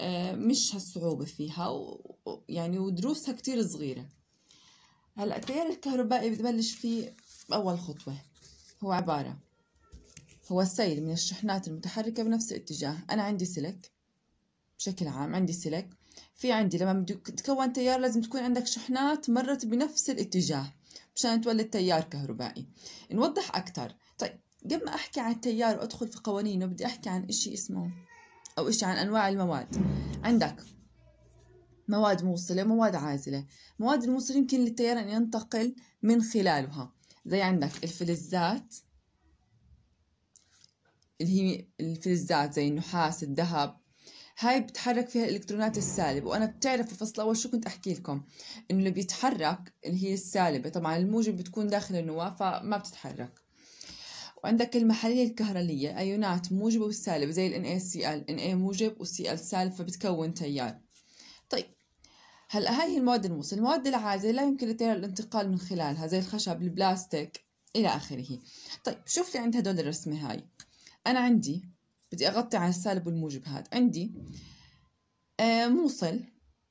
آه، مش هالصعوبة فيها يعني ودروسها كتير صغيرة هلا التيار الكهربائي بتبلش فيه بأول خطوة هو عبارة هو السيل من الشحنات المتحركة بنفس الاتجاه أنا عندي سلك بشكل عام عندي سلك في عندي لما تكون تيار لازم تكون عندك شحنات مرت بنفس الاتجاه مشان تولد تيار كهربائي نوضح أكثر طيب قبل ما أحكي عن التيار وأدخل في قوانينه بدي أحكي عن إشي اسمه أو إشي عن أنواع المواد عندك مواد موصلة مواد عازلة مواد الموصلة يمكن للتيار أن ينتقل من خلالها زي عندك الفلزات اللي هي الفلزات زي النحاس الذهب هاي بتحرك فيها الالكترونات السالب وانا بتعرف الفصل الاول شو كنت احكي لكم انه اللي بيتحرك اللي هي السالبه طبعا الموجب بتكون داخل النواه فما بتتحرك وعندك المحلية الكهرلية أيونات موجب وسالب زي ال NaCl Na موجب ال سالب فبتكون تيار طيب هلا هاي هي المواد الموصلة المواد العازلة لا يمكن للتيار الانتقال من خلالها زي الخشب البلاستيك إلى آخره طيب شوف لي عند هدول الرسمة هاي أنا عندي بدي أغطي على السالب والموجب هذا عندي آه، موصل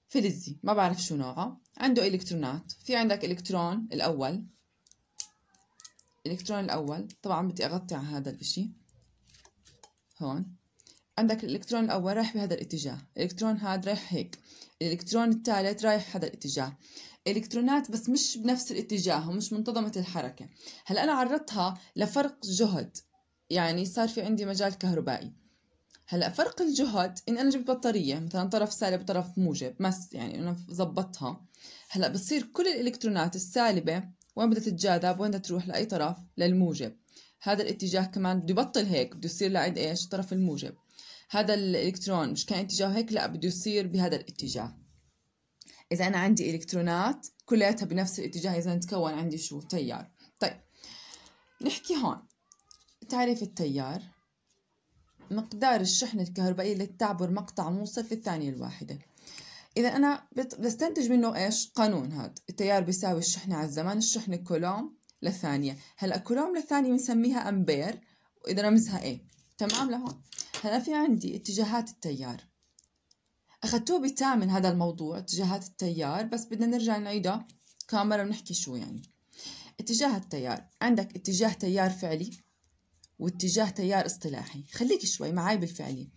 فلزي ما بعرف شو نوعه عنده إلكترونات في عندك إلكترون الأول الإلكترون الأول طبعا بدي أغطي على هذا الإشي هون عندك الإلكترون الأول رايح بهذا الاتجاه الإلكترون هذا رايح هيك الإلكترون الثالث رايح هذا الاتجاه إلكترونات بس مش بنفس الاتجاه ومش منتظمة الحركة هلا أنا عرضتها لفرق جهد يعني صار في عندي مجال كهربائي هلا فرق الجهد ان انا جبت بطاريه مثلا طرف سالب وطرف موجب بس يعني انا ظبطتها هلا بتصير كل الالكترونات السالبه وين بدها تتجاذب وين بدها تروح لأي طرف للموجب هذا الاتجاه كمان بده يبطل هيك بده يصير لعند ايش طرف الموجب هذا الالكترون مش كان اتجاهه هيك لا بده يصير بهذا الاتجاه اذا انا عندي الكترونات كلياتها بنفس الاتجاه اذا تكون عندي شو تيار طيب نحكي هون تعريف التيار مقدار الشحن الكهربائي اللي تعبر مقطع موصل في الثانية الواحدة إذا أنا بستنتج منه إيش؟ قانون هذا التيار بيساوي الشحنة على الزمان الشحنة كولوم للثانية هلأ كولوم للثانية بنسميها أمبير وإذا رمزها إيه تمام لهون هلأ في عندي اتجاهات التيار أخذتوه بثامن هذا الموضوع اتجاهات التيار بس بدنا نرجع نعيده كاميرا ونحكي شو يعني اتجاه التيار عندك اتجاه تيار فعلي واتجاه تيار اصطلاحي خليك شوي معاي بالفعلي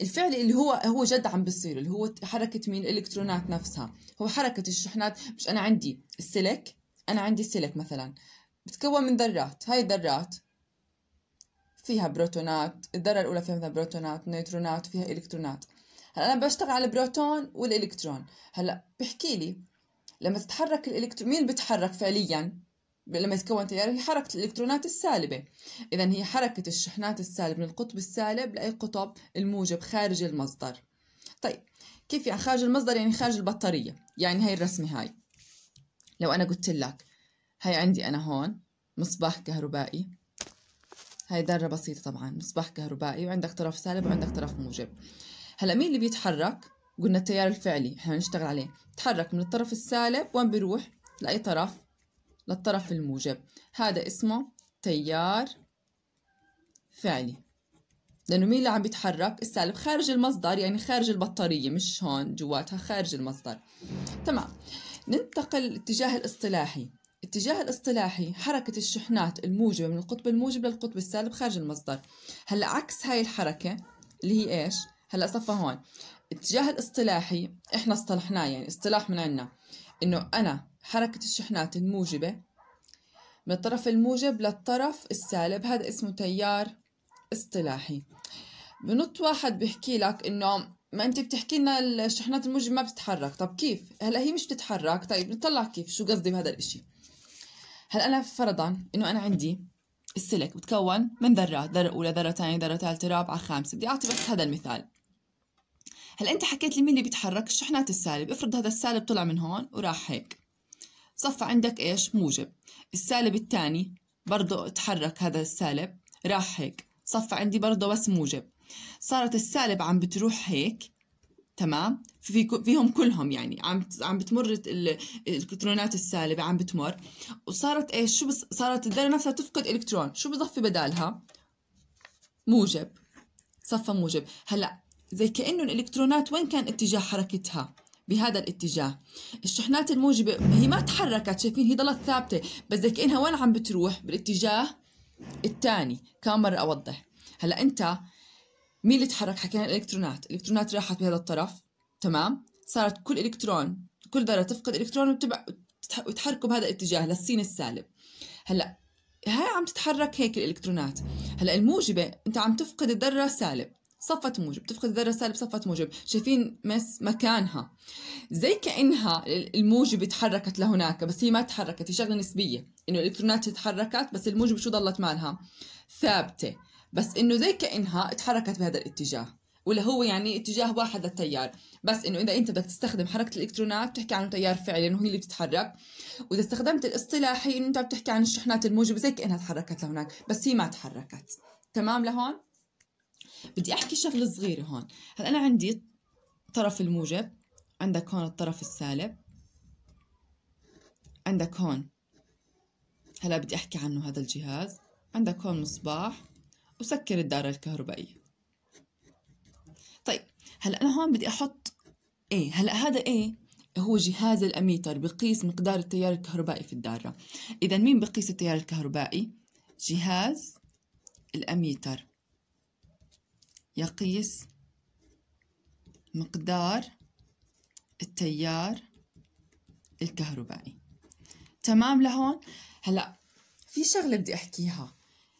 الفعل اللي هو هو جد عم بيصير اللي هو حركه مين الالكترونات نفسها هو حركه الشحنات مش انا عندي السلك انا عندي سلك مثلا بتكون من ذرات هاي الذرات فيها بروتونات الذره الاولى فيها مثلا بروتونات نيوترونات فيها الكترونات هلا انا بشتغل على البروتون والالكترون هلا بحكي لي لما تتحرك الالكترون مين بتحرك فعليا لما يتكون تيار يعني هي حركة الإلكترونات السالبة إذا هي حركة الشحنات السالبة من القطب السالب لأي قطب الموجب خارج المصدر طيب كيف يعني خارج المصدر يعني خارج البطارية يعني هاي الرسمة هاي لو أنا قلت لك هاي عندي أنا هون مصباح كهربائي هاي ذرة بسيطة طبعا مصباح كهربائي وعندك طرف سالب وعندك طرف موجب هلا مين اللي بيتحرك قلنا التيار الفعلي احنا بنشتغل عليه تحرك من الطرف السالب وين بيروح لأي طرف للطرف الموجب هذا اسمه تيار فعلي لأنه مين اللي عم بيتحرك السالب خارج المصدر يعني خارج البطارية مش هون جواتها خارج المصدر تمام ننتقل الاتجاه الاصطلاحي الاتجاه الاصطلاحي حركة الشحنات الموجبة من القطب الموجب للقطب السالب خارج المصدر هلا عكس هاي الحركة اللي هي ايش هلا صفى هون الاتجاه الاصطلاحي احنا اصطلحناه يعني اصطلاح من عنا انه انا حركة الشحنات الموجبة من الطرف الموجب للطرف السالب هذا اسمه تيار اصطلاحي بنط واحد بيحكي لك انه ما انت بتحكي لنا الشحنات الموجبة ما بتتحرك طب كيف هلا هي مش بتتحرك طيب نطلع كيف شو قصدي بهذا الاشي هلا انا فرضا انه انا عندي السلك بتكون من ذرات ذرة أولى ذرة ثانية ذرة ثالثة رابعة خامسة بدي أعطي بس هذا المثال هلا أنت حكيت لي مين اللي بيتحرك الشحنات السالب افرض هذا السالب طلع من هون وراح هيك صفى عندك إيش موجب السالب الثاني برضه اتحرك هذا السالب راح هيك صفى عندي برضه بس موجب صارت السالب عم بتروح هيك تمام في فيهم كلهم يعني عم عم بتمر الالكترونات السالبه عم بتمر وصارت ايش شو صارت الذره نفسها تفقد الكترون شو بضفي بدالها موجب صفى موجب هلا زي كانه الالكترونات وين كان اتجاه حركتها بهذا الاتجاه الشحنات الموجبة هي ما تحركت شايفين هي ضلت ثابتة بس زي كأنها وين عم بتروح بالاتجاه الثاني كم مرة أوضح هلا أنت مين اللي تحرك حكينا الإلكترونات الإلكترونات راحت بهذا الطرف تمام صارت كل إلكترون كل ذرة تفقد إلكترون وتبع وتحركوا بهذا الاتجاه للسين السالب هلا هاي عم تتحرك هيك الإلكترونات هلا الموجبة أنت عم تفقد الذرة سالب صفة موجب تفقد الذرة سالب صفة موجب شايفين مس مكانها زي كأنها الموجب تحركت لهناك بس هي ما تحركت هي شغلة نسبية إنه الإلكترونات تحركت بس الموجب شو ضلت مالها ثابتة بس إنه زي كأنها تحركت بهذا الاتجاه ولا هو يعني اتجاه واحد للتيار بس انه اذا انت بدك تستخدم حركه الالكترونات بتحكي عن تيار فعلي انه هي اللي بتتحرك واذا استخدمت الاصطلاحي انه انت بتحكي عن الشحنات الموجبه زي كانها تحركت لهناك بس هي ما تحركت تمام لهون بدي احكي شغله صغيره هون هلا انا عندي طرف الموجب عندك هون الطرف السالب عندك هون هلا بدي احكي عنه هذا الجهاز عندك هون مصباح وسكر الدارة الكهربائية طيب هلا انا هون بدي احط ايه هلا هذا ايه هو جهاز الاميتر بقيس مقدار التيار الكهربائي في الدارة اذا مين بقيس التيار الكهربائي جهاز الاميتر يقيس مقدار التيار الكهربائي تمام لهون هلا في شغله بدي احكيها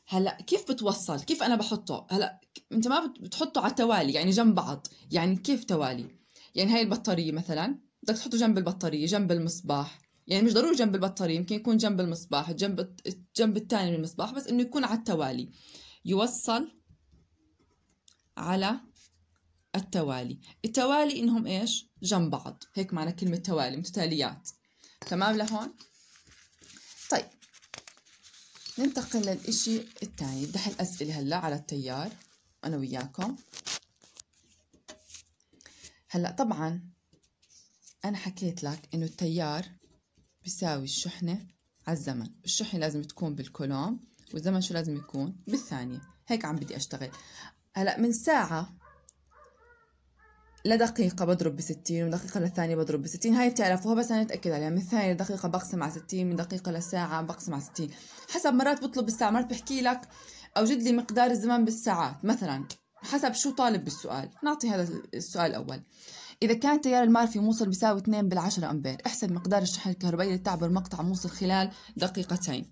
هلا كيف بتوصل كيف انا بحطه هلا انت ما بتحطه على توالي يعني جنب بعض يعني كيف توالي يعني هاي البطاريه مثلا بدك تحطه جنب البطاريه جنب المصباح يعني مش ضروري جنب البطاريه يمكن يكون جنب المصباح جنب الجنب الثاني من المصباح بس انه يكون على التوالي يوصل على التوالي التوالي إنهم إيش جنب بعض هيك معنى كلمة توالي متتاليات تمام لهون طيب ننتقل للإشي الثاني بدي أحل أسئلة هلا على التيار أنا وياكم هلا طبعا أنا حكيت لك إنه التيار بيساوي الشحنة على الزمن الشحنة لازم تكون بالكولوم والزمن شو لازم يكون بالثانية هيك عم بدي أشتغل هلا من ساعة لدقيقة بضرب بستين ودقيقة للثانية بضرب بستين هاي بتعرفوها بس أنا أتأكد عليها يعني من الثانية لدقيقة بقسم على ستين من دقيقة لساعة بقسم على ستين حسب مرات بطلب بالساعة مرات بحكي لك أوجد لي مقدار الزمن بالساعات مثلا حسب شو طالب بالسؤال نعطي هذا السؤال الأول إذا كان تيار المعرفي موصل بيساوي 2 بالعشرة أمبير احسب مقدار الشحنة الكهربائية لتعبر مقطع موصل خلال دقيقتين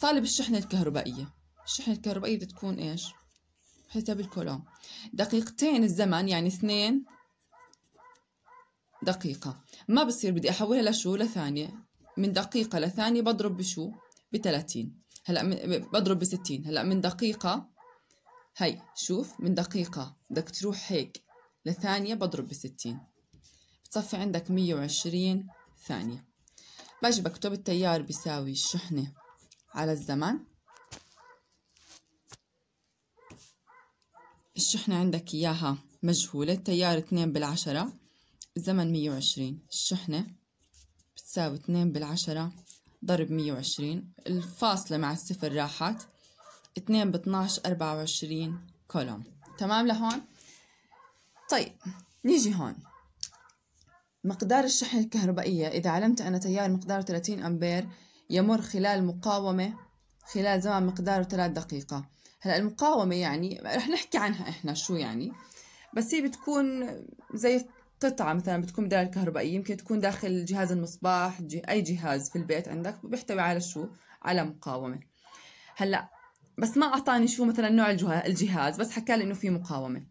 طالب الشحنة الكهربائية الشحنة الكهربائية بتكون إيش؟ حسب الكولوم دقيقتين الزمن يعني اثنين دقيقة ما بصير بدي أحولها لشو لثانية من دقيقة لثانية بضرب بشو بثلاثين هلا من بضرب بستين هلا من دقيقة هي شوف من دقيقة بدك تروح هيك لثانية بضرب بستين بتصفي عندك مية وعشرين ثانية باجي بكتب التيار بيساوي الشحنة على الزمن الشحنة عندك إياها مجهولة التيار 2 بالعشرة زمن مية وعشرين الشحنة بتساوي 2 بالعشرة ضرب مية وعشرين الفاصلة مع الصفر راحت 2 باتناش أربعة وعشرين كولوم تمام لهون طيب نيجي هون مقدار الشحنة الكهربائية إذا علمت أن تيار مقدار 30 أمبير يمر خلال مقاومة خلال زمن مقداره ثلاث دقيقة هلا المقاومة يعني رح نحكي عنها احنا شو يعني بس هي بتكون زي قطعة مثلا بتكون بدائرة كهربائية يمكن تكون داخل جهاز المصباح أي جهاز في البيت عندك بيحتوي على شو؟ على مقاومة هلا بس ما أعطاني شو مثلا نوع الجهاز بس حكى لي إنه في مقاومة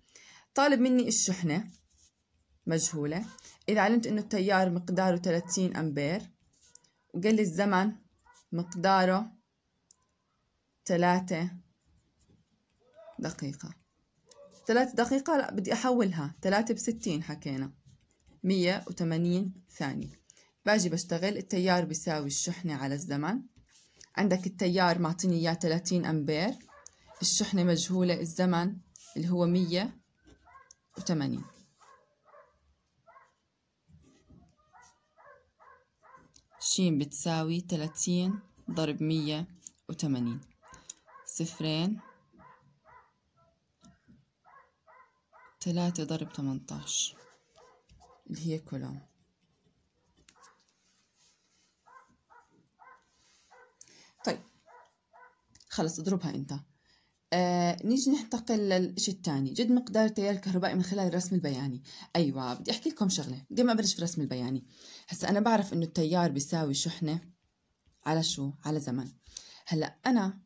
طالب مني الشحنة مجهولة إذا علمت إنه التيار مقداره 30 أمبير وقال لي الزمن مقداره ثلاثة دقيقة ثلاثة دقيقة لا بدي أحولها ثلاثة بستين حكينا مية وثمانين ثانية باجي بشتغل التيار بيساوي الشحنة على الزمن عندك التيار معطيني إياه ثلاثين أمبير الشحنة مجهولة الزمن اللي هو مية وثمانين ش بتساوي ثلاثين ضرب مية وثمانين صفرين ثلاثة ضرب تمنتاش اللي هي كولوم طيب خلص اضربها انت آه، نيجي ننتقل للشيء الثاني جد مقدار التيار الكهربائي من خلال الرسم البياني ايوه بدي احكي لكم شغله قبل ما ابلش في الرسم البياني هسا انا بعرف انه التيار بيساوي شحنه على شو على زمن هلا انا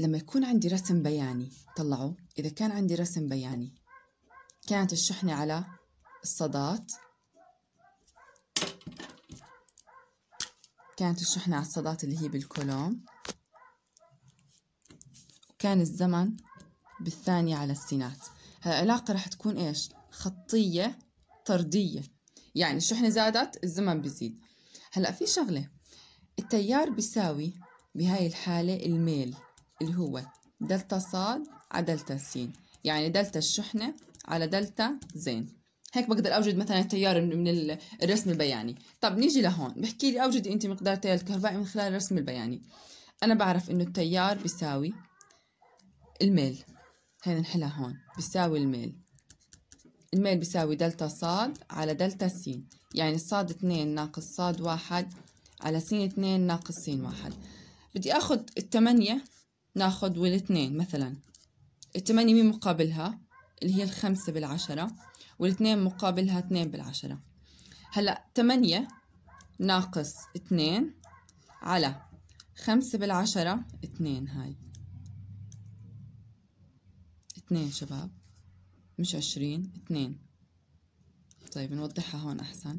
لما يكون عندي رسم بياني طلعوا إذا كان عندي رسم بياني كانت الشحنة على الصدات كانت الشحنة على الصدات اللي هي بالكولوم وكان الزمن بالثانية على السينات هالعلاقة رح تكون إيش خطية طردية يعني الشحنة زادت الزمن بزيد هلأ في شغلة التيار بيساوي بهاي الحالة الميل اللي هو دلتا صاد على دلتا سين يعني دلتا الشحنة على دلتا زين هيك بقدر اوجد مثلا التيار من الرسم البياني طب نيجي لهون بحكي لي اوجدي انت مقدار التيار الكهربائي من خلال الرسم البياني انا بعرف انه التيار بيساوي الميل هنا نحلها هون بيساوي الميل الميل بيساوي دلتا صاد على دلتا سين يعني صاد 2 ناقص صاد واحد على سين 2 ناقص سين واحد بدي أخذ التمانية ناخد والاثنين مثلا التمانية مين مقابلها اللي هي الخمسة بالعشرة والاثنين مقابلها اثنين بالعشرة هلأ تمانية ناقص اثنين على خمسة بالعشرة اثنين هاي اثنين شباب مش عشرين اثنين طيب نوضحها هون أحسن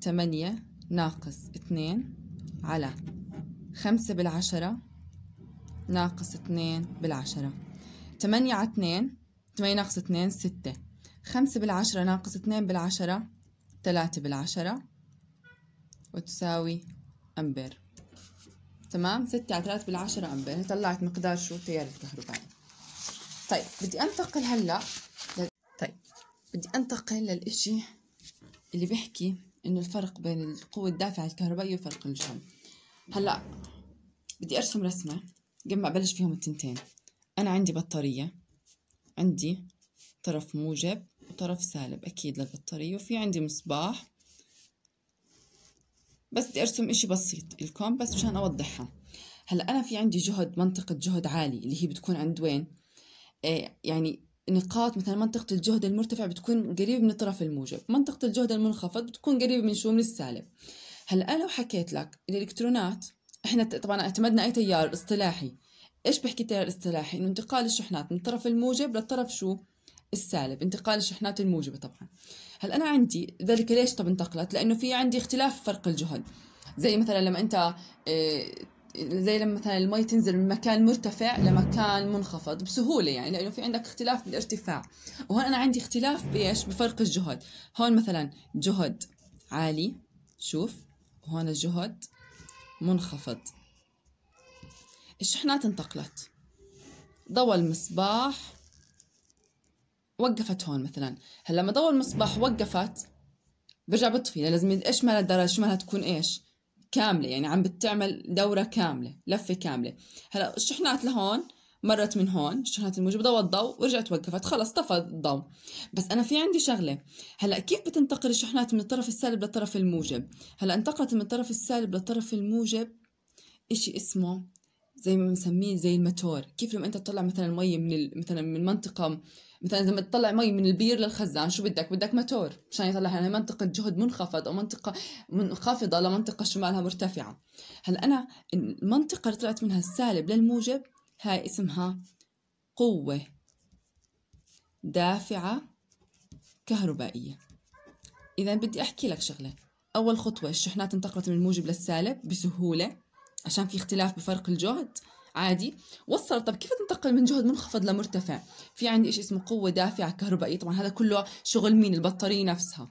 تمانية ناقص اثنين على خمسة بالعشرة ناقص اثنين بالعشرة تمانية على اثنين تمانية ناقص اثنين ستة خمسة بالعشرة ناقص اثنين بالعشرة ثلاثة بالعشرة وتساوي أمبير تمام ستة على ثلاثة بالعشرة أمبير طلعت مقدار شو تيار الكهربائي طيب بدي أنتقل هلأ لل... طيب بدي أنتقل للإشي اللي بيحكي إنه الفرق بين القوة الدافعة الكهربائية وفرق الجهد هلا بدي ارسم رسمه قبل ما ابلش فيهم التنتين انا عندي بطاريه عندي طرف موجب وطرف سالب اكيد للبطاريه وفي عندي مصباح بس بدي ارسم اشي بسيط الكم بس مشان اوضحها هلا انا في عندي جهد منطقه جهد عالي اللي هي بتكون عند وين إيه، يعني نقاط مثلا منطقة الجهد المرتفع بتكون قريبة من الطرف الموجب منطقة الجهد المنخفض بتكون قريبة من شو من السالب هلا انا لو حكيت لك الالكترونات احنا طبعا اعتمدنا اي تيار اصطلاحي ايش بحكي التيار الاصطلاحي انه انتقال الشحنات من الطرف الموجب للطرف شو السالب انتقال الشحنات الموجبة طبعا هل أنا عندي ذلك ليش طب انتقلت لأنه في عندي اختلاف فرق الجهد زي مثلا لما أنت آه، زي لما مثلا المي تنزل من مكان مرتفع لمكان منخفض بسهولة يعني لأنه في عندك اختلاف بالارتفاع وهون أنا عندي اختلاف بإيش بفرق الجهد هون مثلا جهد عالي شوف وهون الجهد منخفض الشحنات انتقلت ضوى المصباح وقفت هون مثلا هلا لما ضوى المصباح وقفت برجع بطفي لازم ايش مالها الدرجه شو مالها تكون ايش كامله يعني عم بتعمل دوره كامله لفه كامله هلا الشحنات لهون مرت من هون شحنت الموجة بضوى الضوء ورجعت وقفت خلص طفى الضوء بس أنا في عندي شغلة هلا كيف بتنتقل الشحنات من الطرف السالب للطرف الموجب هلا انتقلت من الطرف السالب للطرف الموجب إشي اسمه زي ما بنسميه زي الماتور كيف لما انت تطلع مثلا مي من ال... مثلا من منطقه مثلا لما تطلع مي من البير للخزان شو بدك بدك ماتور مشان يطلعها من منطقه جهد منخفض او منطقه منخفضه لمنطقه شمالها مرتفعه هلا انا المنطقه اللي طلعت منها السالب للموجب هاي اسمها قوة دافعة كهربائية إذا بدي أحكي لك شغلة أول خطوة الشحنات انتقلت من الموجب للسالب بسهولة عشان في اختلاف بفرق الجهد عادي وصلت طب كيف تنتقل من جهد منخفض لمرتفع في عندي إشي اسمه قوة دافعة كهربائية طبعا هذا كله شغل مين البطارية نفسها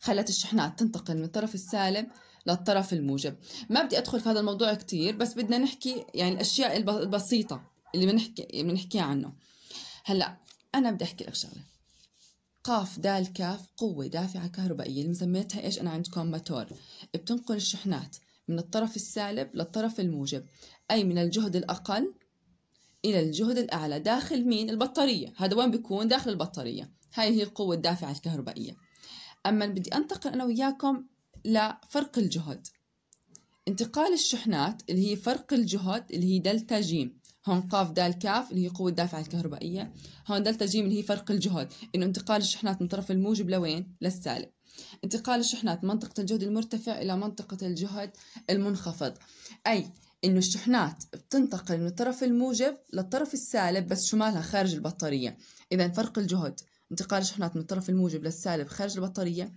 خلت الشحنات تنتقل من طرف السالب للطرف الموجب ما بدي ادخل في هذا الموضوع كثير بس بدنا نحكي يعني الاشياء البسيطه اللي بنحكي بنحكي عنه هلا انا بدي احكي لك شغله قاف دال كاف قوة دافعة كهربائية اللي مسميتها ايش انا عندكم موتور بتنقل الشحنات من الطرف السالب للطرف الموجب اي من الجهد الاقل الى الجهد الاعلى داخل مين البطارية هذا وين بيكون داخل البطارية هاي هي القوة الدافعة الكهربائية اما بدي انتقل انا وياكم لفرق الجهد انتقال الشحنات اللي هي فرق الجهد اللي هي دلتا جيم هون قاف دال كاف اللي هي قوة الدافعة الكهربائية هون دلتا جيم اللي هي فرق الجهد إنه انتقال الشحنات من طرف الموجب لوين للسالب انتقال الشحنات من منطقة الجهد المرتفع إلى منطقة الجهد المنخفض أي إنه الشحنات بتنتقل من الطرف الموجب للطرف السالب بس شمالها خارج البطارية إذا فرق الجهد انتقال الشحنات من الطرف الموجب للسالب خارج البطارية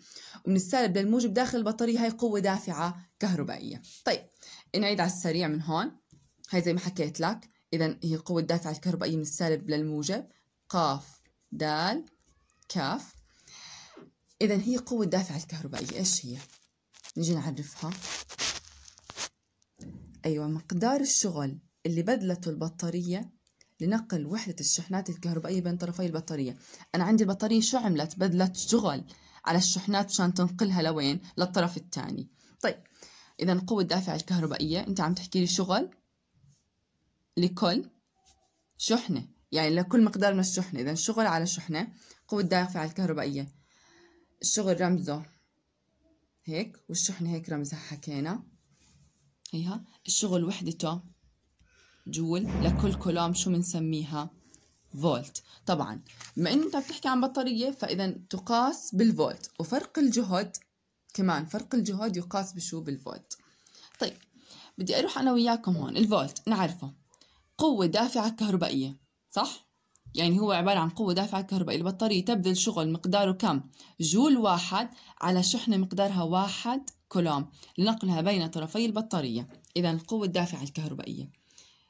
ومن السالب للموجب داخل البطارية هاي قوة دافعة كهربائية طيب نعيد على السريع من هون هاي زي ما حكيت لك إذا هي قوة الدافعة الكهربائية من السالب للموجب قاف دال كاف إذا هي قوة الدافعة الكهربائية إيش هي؟ نجي نعرفها أيوة مقدار الشغل اللي بذلته البطارية لنقل وحدة الشحنات الكهربائية بين طرفي البطارية أنا عندي البطارية شو عملت؟ بدلت شغل على الشحنات مشان تنقلها لوين؟ للطرف الثاني طيب إذا قوة الدافع الكهربائية أنت عم تحكي لي شغل لكل شحنة يعني لكل مقدار من الشحنة إذا شغل على شحنة قوة الدافع الكهربائية الشغل رمزه هيك والشحنة هيك رمزها حكينا هيها الشغل وحدته جول لكل كولوم شو بنسميها فولت طبعا بما انه انت بتحكي عن بطاريه فاذا تقاس بالفولت وفرق الجهد كمان فرق الجهد يقاس بشو بالفولت طيب بدي اروح انا وياكم هون الفولت نعرفه قوه دافعه كهربائيه صح يعني هو عبارة عن قوة دافعة كهربائية البطارية تبذل شغل مقداره كم؟ جول واحد على شحنة مقدارها واحد كولوم لنقلها بين طرفي البطارية إذا القوة الدافعة الكهربائية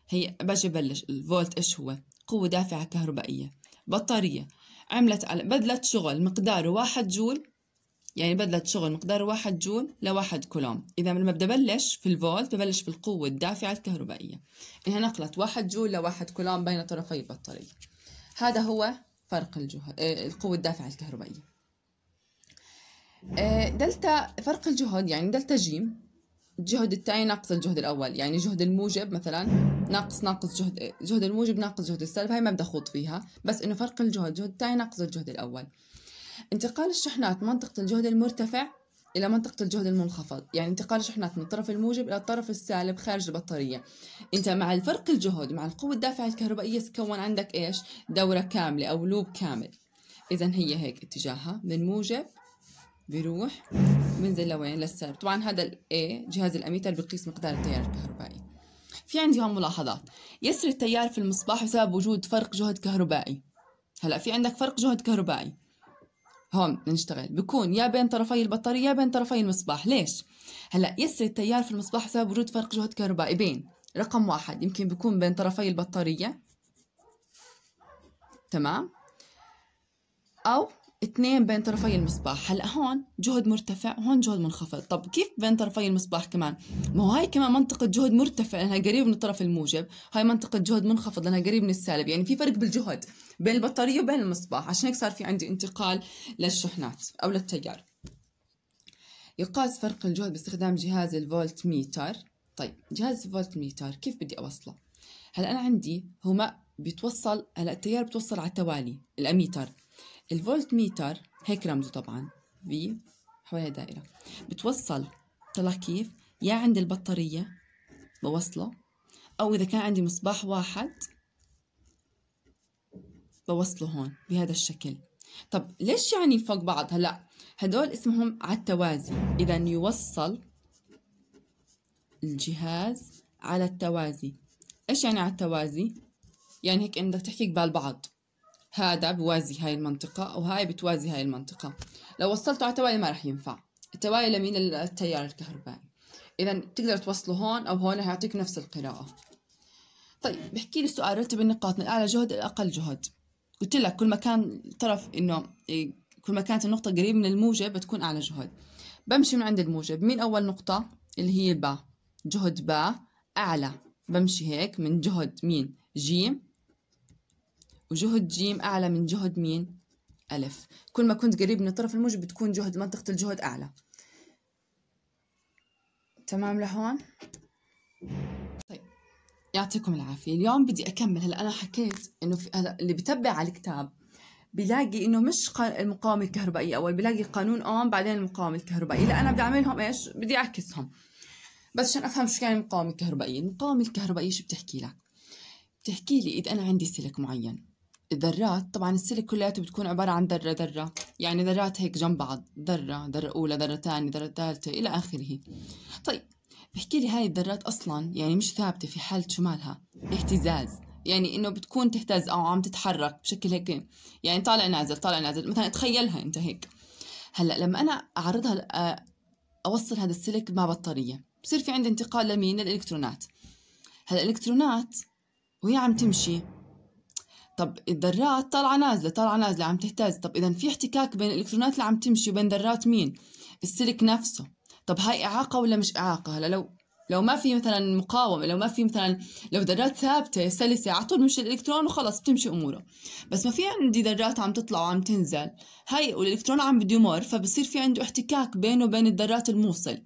هي باجي بلش الفولت إيش هو قوة دافعة كهربائية بطارية عملت على بدلت شغل مقداره واحد جول يعني بدلت شغل مقداره واحد جول لواحد كولوم إذا لما بدي بلش في الفولت ببلش في القوة الدافعة الكهربائية إنها نقلت واحد جول لواحد كولوم بين طرفي البطارية هذا هو فرق الجهد آه، القوة الدافعة الكهربائية آه، دلتا فرق الجهد يعني دلتا جيم الجهد الثاني ناقص الجهد الأول يعني جهد الموجب مثلا ناقص ناقص جهد جهد الموجب ناقص جهد السالب هاي ما بدي اخوض فيها بس انه فرق الجهد الجهد الثاني ناقص الجهد الاول انتقال الشحنات منطقة الجهد المرتفع إلى منطقة الجهد المنخفض يعني انتقال الشحنات من الطرف الموجب إلى الطرف السالب خارج البطارية أنت مع الفرق الجهد مع القوة الدافعة الكهربائية تكون عندك إيش دورة كاملة أو لوب كامل إذا هي هيك اتجاهها من موجب بيروح بنزل لوين للسالب طبعا هذا الاي جهاز الاميتر بقيس مقدار التيار الكهربائي في عندي هون ملاحظات يسري التيار في المصباح بسبب وجود فرق جهد كهربائي هلا في عندك فرق جهد كهربائي هون نشتغل بكون يا بين طرفي البطارية يا بين طرفي المصباح ليش هلا يسري التيار في المصباح بسبب وجود فرق جهد كهربائي بين رقم واحد يمكن بكون بين طرفي البطارية تمام أو اثنين بين طرفي المصباح هلا هون جهد مرتفع وهون جهد منخفض طب كيف بين طرفي المصباح كمان ما هو هاي كمان منطقه جهد مرتفع لانها قريب من الطرف الموجب هاي منطقه جهد منخفض لانها قريب من السالب يعني في فرق بالجهد بين البطاريه وبين المصباح عشان هيك صار في عندي انتقال للشحنات او للتيار يقاس فرق الجهد باستخدام جهاز الفولت ميتر طيب جهاز الفولت ميتر كيف بدي اوصله هلا انا عندي هما بيتوصل هلا التيار بتوصل على التوالي الاميتر الفولت ميتر هيك رمزه طبعا في حوالي دائرة بتوصل طلع كيف يا عند البطارية بوصله أو إذا كان عندي مصباح واحد بوصله هون بهذا الشكل طب ليش يعني فوق بعض هلا هدول اسمهم على التوازي إذا يوصل الجهاز على التوازي إيش يعني على التوازي يعني هيك إنك تحكي قبال بعض هذا بوازي هاي المنطقة أو هاي بتوازي هاي المنطقة لو وصلته على توالي ما رح ينفع التوالي لمين التيار الكهربائي إذا تقدر توصله هون أو هون هيعطيك نفس القراءة طيب بحكي لي السؤال رتب النقاط من الأعلى جهد إلى أقل جهد قلت لك كل ما كان طرف إنه إيه، كل ما كانت النقطة قريبة من الموجب بتكون أعلى جهد بمشي من عند الموجب مين أول نقطة اللي هي با جهد با أعلى بمشي هيك من جهد مين جيم وجهد جيم أعلى من جهد مين؟ ألف كل ما كنت قريب من الطرف الموجب بتكون جهد منطقة الجهد أعلى تمام لهون؟ طيب يعطيكم العافية اليوم بدي أكمل هلا أنا حكيت إنه في... هلا اللي بتبع على الكتاب بلاقي إنه مش المقاومة الكهربائية أول بلاقي قانون أوم بعدين المقاومة الكهربائية لا أنا بدي أعملهم إيش؟ بدي أعكسهم بس عشان أفهم شو يعني المقاومة الكهربائية المقاومة الكهربائية شو بتحكي لك؟ بتحكي لي إذا أنا عندي سلك معين الذرات طبعا السلك كلياته بتكون عبارة عن ذرة ذرة يعني ذرات هيك جنب بعض ذرة ذرة أولى ذرة ثانية ذرة ثالثة إلى آخره طيب بحكي لي هاي الذرات أصلا يعني مش ثابتة في حالة شو مالها اهتزاز يعني انه بتكون تهتز او عم تتحرك بشكل هيك يعني طالع نازل طالع نازل مثلا تخيلها انت هيك هلا لما انا اعرضها اوصل هذا السلك مع بطاريه بصير في عندي انتقال لمين للالكترونات هلا الالكترونات وهي عم تمشي طب الذرات طالعة نازلة طالعة نازلة عم تهتز طب إذا في احتكاك بين الإلكترونات اللي عم تمشي وبين ذرات مين السلك نفسه طب هاي إعاقة ولا مش إعاقة هلا لو لو ما في مثلا مقاومة لو ما في مثلا لو ذرات ثابتة سلسة على طول بمشي الإلكترون وخلص بتمشي أموره بس ما في عندي ذرات عم تطلع وعم تنزل هاي والإلكترون عم بده يمر فبصير في عنده احتكاك بينه وبين الذرات الموصل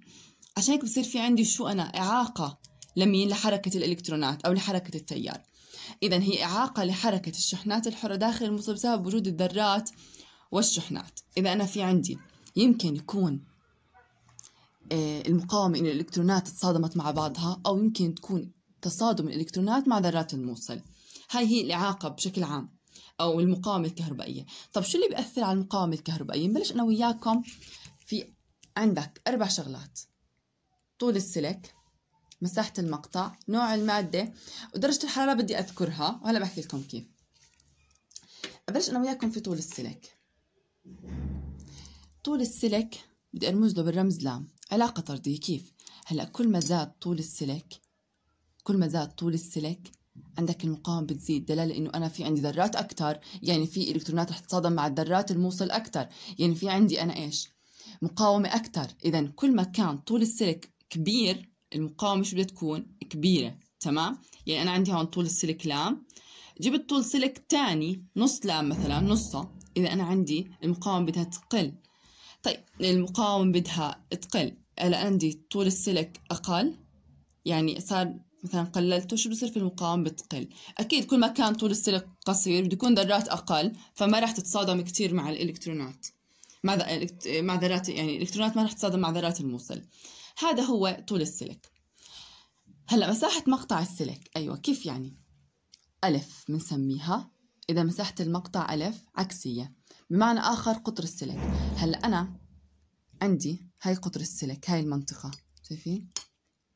عشان هيك بصير في عندي شو أنا إعاقة لمين لحركة الإلكترونات أو لحركة التيار إذا هي إعاقة لحركة الشحنات الحرة داخل المصب بسبب وجود الذرات والشحنات إذا أنا في عندي يمكن يكون آه، المقاومة إن الإلكترونات تصادمت مع بعضها أو يمكن تكون تصادم الإلكترونات مع ذرات الموصل هاي هي الإعاقة بشكل عام أو المقاومة الكهربائية طب شو اللي بيأثر على المقاومة الكهربائية نبلش أنا وياكم في عندك أربع شغلات طول السلك مساحة المقطع نوع المادة ودرجة الحرارة بدي أذكرها وهلا بحكي لكم كيف أبلش أنا وياكم في طول السلك طول السلك بدي أرمز له بالرمز لام علاقة طردية كيف هلا كل ما زاد طول السلك كل ما زاد طول السلك عندك المقاومة بتزيد دلالة إنه أنا في عندي ذرات أكثر يعني في إلكترونات رح تتصادم مع الذرات الموصل أكثر يعني في عندي أنا إيش مقاومة أكثر إذا كل ما كان طول السلك كبير المقاومة شو بدها تكون كبيرة تمام يعني أنا عندي هون طول السلك لام جبت طول سلك تاني نص لام مثلا نصها إذا أنا عندي المقاومة بدها تقل طيب المقاومة بدها تقل هلا عندي طول السلك أقل يعني صار مثلا قللته شو بصير في المقاومة بتقل أكيد كل ما كان طول السلك قصير بده يكون ذرات أقل فما راح تتصادم كتير مع الإلكترونات مع مع ذرات يعني الإلكترونات ما راح تتصادم مع ذرات الموصل هذا هو طول السلك هلا مساحة مقطع السلك أيوة كيف يعني ألف بنسميها إذا مساحة المقطع ألف عكسية بمعنى آخر قطر السلك هلا أنا عندي هاي قطر السلك هاي المنطقة شايفين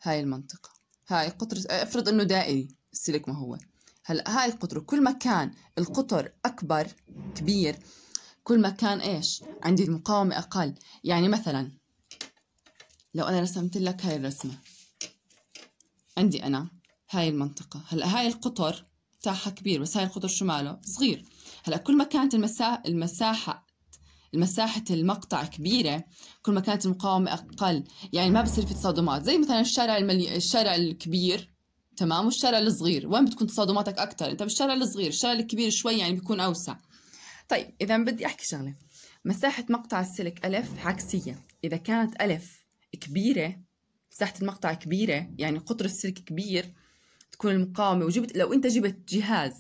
هاي المنطقة هاي قطر افرض إنه دائري السلك ما هو هلا هاي قطره كل ما كان القطر أكبر كبير كل ما كان إيش عندي المقاومة أقل يعني مثلا لو أنا رسمت لك هاي الرسمة عندي أنا هاي المنطقة هلا هاي القطر تاعها كبير بس هاي القطر شو ماله صغير هلا كل ما كانت المسا... المساحة مساحة المقطع كبيرة كل ما كانت المقاومة أقل يعني ما بصير في تصادمات زي مثلا الشارع الملي... الشارع الكبير تمام والشارع الصغير وين بتكون تصادماتك أكثر أنت بالشارع الصغير الشارع الكبير شوي يعني بيكون أوسع طيب إذا بدي أحكي شغلة مساحة مقطع السلك ألف عكسية إذا كانت ألف كبيره مساحه المقطع كبيره يعني قطر السلك كبير تكون المقاومه وجبت لو انت جبت جهاز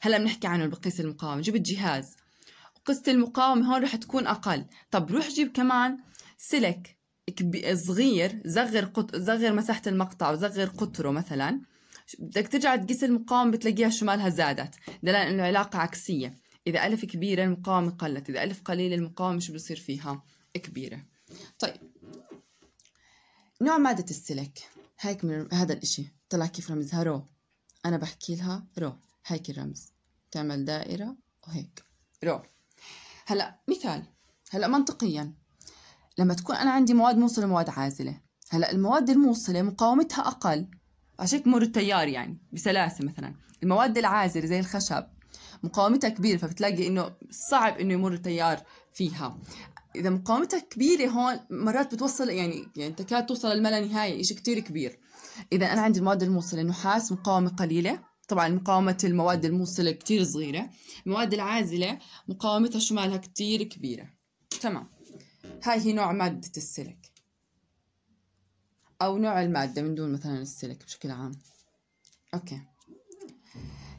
هلا بنحكي عنه بقيس المقاومه جبت جهاز قصة المقاومة هون رح تكون أقل طب روح جيب كمان سلك صغير زغر, قط... زغر مساحة المقطع وزغر قطره مثلا بدك ترجع تقيس المقاومة بتلاقيها شمالها زادت دلالة إنه العلاقة عكسية إذا ألف كبيرة المقاومة قلت إذا ألف قليلة المقاومة شو بصير فيها كبيرة طيب نوع مادة السلك هيك من هذا الإشي طلع كيف رمزها رو أنا بحكي لها رو هيك الرمز تعمل دائرة وهيك رو هلا مثال هلا منطقيا لما تكون أنا عندي مواد موصلة ومواد عازلة هلا المواد الموصلة مقاومتها أقل عشان هيك مر التيار يعني بسلاسة مثلا المواد العازلة زي الخشب مقاومتها كبيرة فبتلاقي إنه صعب إنه يمر التيار فيها اذا مقاومتك كبيره هون مرات بتوصل يعني يعني تكاد توصل للملا نهايه شيء كثير كبير اذا انا عندي المواد الموصله نحاس مقاومه قليله طبعا مقاومة المواد الموصلة كتير صغيرة المواد العازلة مقاومتها شمالها كتير كبيرة تمام هاي هي نوع مادة السلك أو نوع المادة من دون مثلا السلك بشكل عام أوكي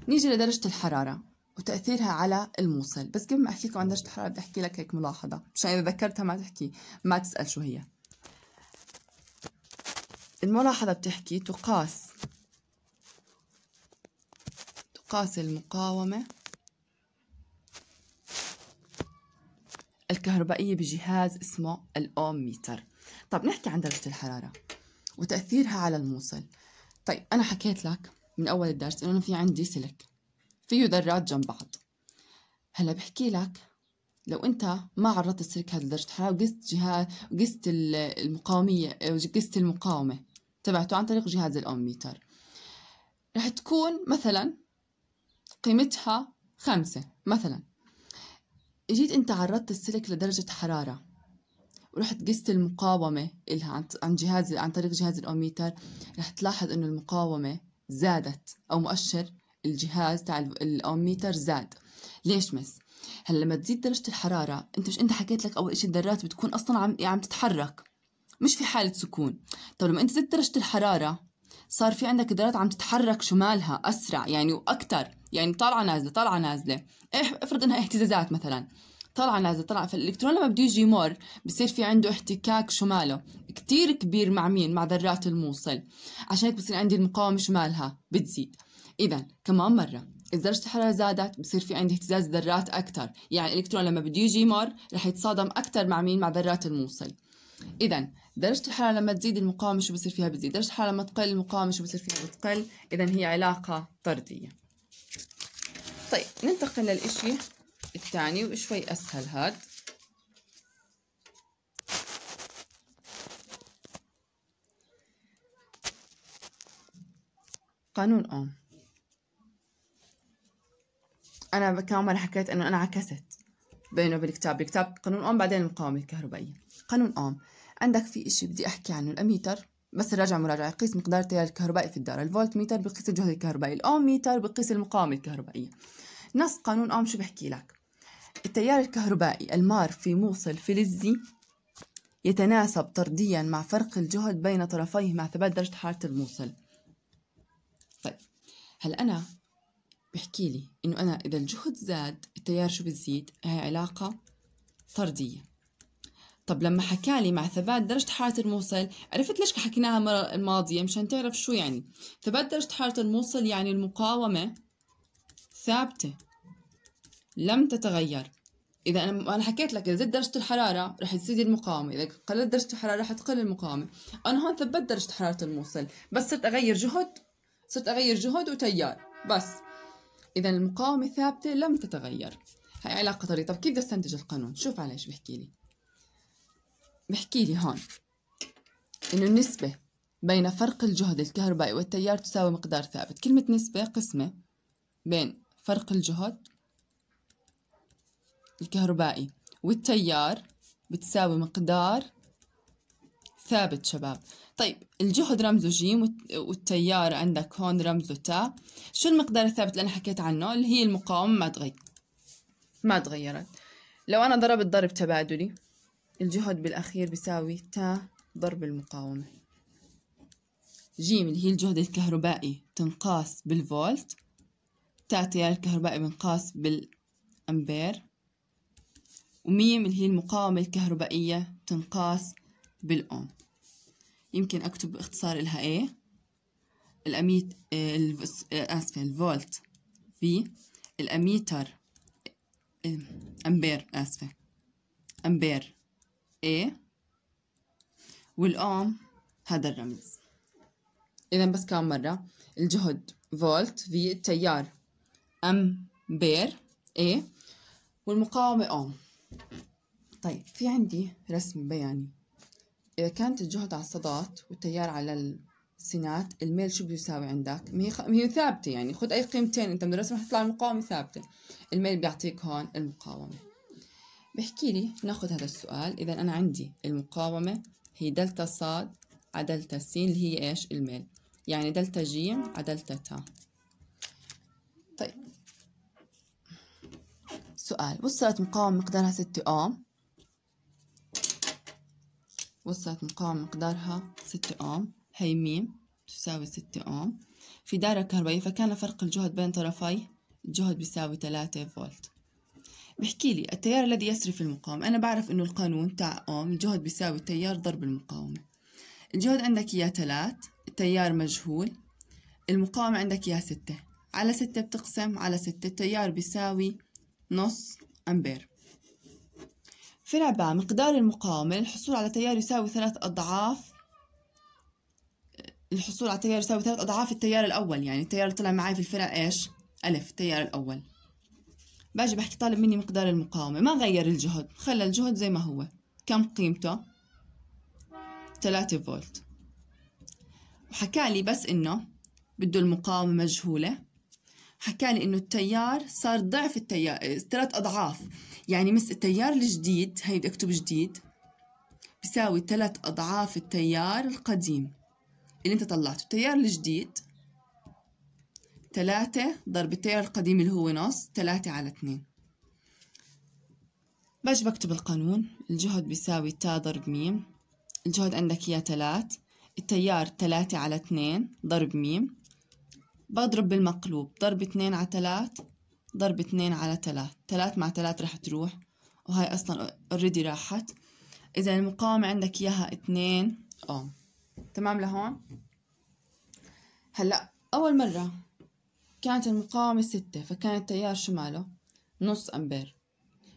نيجي لدرجة الحرارة وتأثيرها على الموصل بس قبل ما أحكي لكم عن درجة الحرارة بدي أحكي لك هيك ملاحظة مشان إذا ذكرتها ما تحكي ما تسأل شو هي الملاحظة بتحكي تقاس تقاس المقاومة الكهربائية بجهاز اسمه الأوم ميتر طب نحكي عن درجة الحرارة وتأثيرها على الموصل طيب أنا حكيت لك من أول الدرس إنه في عندي سلك فيه ذرات جنب بعض هلا بحكي لك لو انت ما عرضت السلك هذا لدرجه حراره وقست جهاز وقست المقاوميه وقست المقاومه تبعته عن طريق جهاز الاوميتر رح تكون مثلا قيمتها خمسة مثلا اجيت انت عرضت السلك لدرجة حرارة ورحت قست المقاومة إلها عن جهاز عن طريق جهاز الأوميتر رح تلاحظ إنه المقاومة زادت أو مؤشر الجهاز تاع الاوميتر زاد ليش مس هلا لما تزيد درجه الحراره انت مش انت حكيت لك اول شيء الذرات بتكون اصلا عم يعني عم تتحرك مش في حاله سكون طب لما انت زدت درجه الحراره صار في عندك الذرات عم تتحرك شمالها اسرع يعني واكثر يعني طالعه نازله طالعه نازله إيه افرض انها اهتزازات مثلا طلع نازل طلع فالالكترون لما بده يجي يمر بصير في عنده احتكاك شماله كتير كبير مع مين مع ذرات الموصل عشان هيك بصير عندي المقاومه شمالها بتزيد إذا كمان مرة إذا درجة الحرارة زادت بصير في عندي اهتزاز ذرات أكثر، يعني الإلكترون لما بده يجي يمر رح يتصادم أكثر مع مين؟ مع ذرات الموصل. إذا درجة الحرارة لما تزيد المقاومة شو بصير فيها بتزيد، درجة الحرارة لما تقل المقاومة شو بصير فيها بتقل، إذا هي علاقة طردية. طيب ننتقل للإشي الثاني وشوي أسهل هاد. قانون أوم أنا كم مرة حكيت إنه أنا عكست بينه بالكتاب الكتاب قانون أوم بعدين المقاومة الكهربائية قانون أوم عندك في إشي بدي أحكي عنه الأميتر بس راجع مراجعة يقيس مقدار التيار الكهربائي في الدارة الفولت ميتر بقيس الجهد الكهربائي الأوم ميتر بقيس المقاومة الكهربائية نص قانون أوم شو بحكي لك التيار الكهربائي المار في موصل فلزي يتناسب طرديا مع فرق الجهد بين طرفيه مع ثبات درجة حرارة الموصل طيب هل أنا بحكي لي إنه أنا إذا الجهد زاد التيار شو بتزيد هي علاقة طردية طب لما حكى لي مع ثبات درجة حرارة الموصل عرفت ليش حكيناها المرة الماضية مشان تعرف شو يعني ثبات درجة حرارة الموصل يعني المقاومة ثابتة لم تتغير إذا أنا أنا حكيت لك إذا زدت درجة الحرارة رح تزيد المقاومة، إذا قلت درجة الحرارة رح تقل المقاومة، أنا هون ثبت درجة حرارة الموصل، بس صرت أغير جهد صرت أغير جهد وتيار، بس إذا المقاومة ثابتة لم تتغير هاي علاقة طريقة طب كيف بدي استنتج القانون شوف على ايش بحكي لي بحكي لي هون إنه النسبة بين فرق الجهد الكهربائي والتيار تساوي مقدار ثابت كلمة نسبة قسمة بين فرق الجهد الكهربائي والتيار بتساوي مقدار ثابت شباب طيب الجهد رمزه جيم والتيار عندك هون رمزه تا شو المقدار الثابت اللي أنا حكيت عنه اللي هي المقاومة ما تغير ما تغيرت لو أنا ضربت ضرب تبادلي الجهد بالأخير بيساوي تا ضرب المقاومة جيم اللي هي الجهد الكهربائي تنقاس بالفولت تا تيار الكهربائي بنقاس بالأمبير وميم اللي هي المقاومة الكهربائية تنقاس بالأوم يمكن أكتب باختصار إلها إيه الأميت آه، آسفة الفولت في الأميتر أمبير آسفة أمبير ايه والأوم هذا الرمز إذا بس كم مرة الجهد فولت في التيار أمبير ايه والمقاومة أوم طيب في عندي رسم بياني إذا كانت الجهد على الصدات والتيار على السينات الميل شو بيساوي عندك؟ ما هي خ... ما هي ثابتة يعني خذ أي قيمتين أنت من الرسم رح تطلع المقاومة ثابتة الميل بيعطيك هون المقاومة بحكي لي ناخذ هذا السؤال إذا أنا عندي المقاومة هي دلتا صاد على دلتا س اللي هي إيش الميل يعني دلتا ج على دلتا تا طيب سؤال وصلت مقاومة مقدارها 6 أوم وصلت مقاومة مقدارها ستة أوم هي ميم تساوي ستة أوم في دائرة كهربائية فكان فرق الجهد بين طرفي الجهد بيساوي ثلاثة فولت بحكي لي التيار الذي يسري في المقاومة أنا بعرف إنه القانون تاع أوم الجهد بيساوي التيار ضرب المقاومة الجهد عندك إياه ثلاث التيار مجهول المقاومة عندك إياه ستة على ستة بتقسم على ستة التيار بيساوي نص أمبير فرع باء مقدار المقاومة للحصول على تيار يساوي ثلاث أضعاف الحصول على تيار يساوي ثلاث أضعاف التيار الأول يعني التيار اللي طلع معي في الفرع إيش؟ ألف التيار الأول باجي بحكي طالب مني مقدار المقاومة ما غير الجهد خلى الجهد زي ما هو كم قيمته؟ ثلاثة فولت وحكى لي بس إنه بده المقاومة مجهولة حكى لي انه التيار صار ضعف التيار ثلاث اضعاف يعني مس التيار الجديد هي بدي اكتب جديد بيساوي ثلاث اضعاف التيار القديم اللي انت طلعته التيار الجديد ثلاثة ضرب التيار القديم اللي هو نص ثلاثة على اثنين باجي بكتب القانون الجهد بيساوي تا ضرب ميم الجهد عندك إياه تلات التيار تلاتة على اتنين ضرب ميم بضرب بالمقلوب ضرب 2 على 3 ضرب 2 على 3 3 مع 3 رح تروح وهي أصلا اوريدي راحت إذا المقاومة عندك إياها 2 أوم تمام لهون هلأ أول مرة كانت المقاومة ستة فكان التيار شماله نص أمبير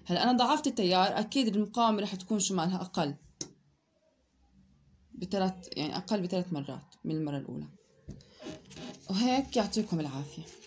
هلأ أنا ضعفت التيار أكيد المقاومة رح تكون شمالها أقل بثلاث يعني أقل بثلاث مرات من المرة الأولى وهيك يعطيكم العافيه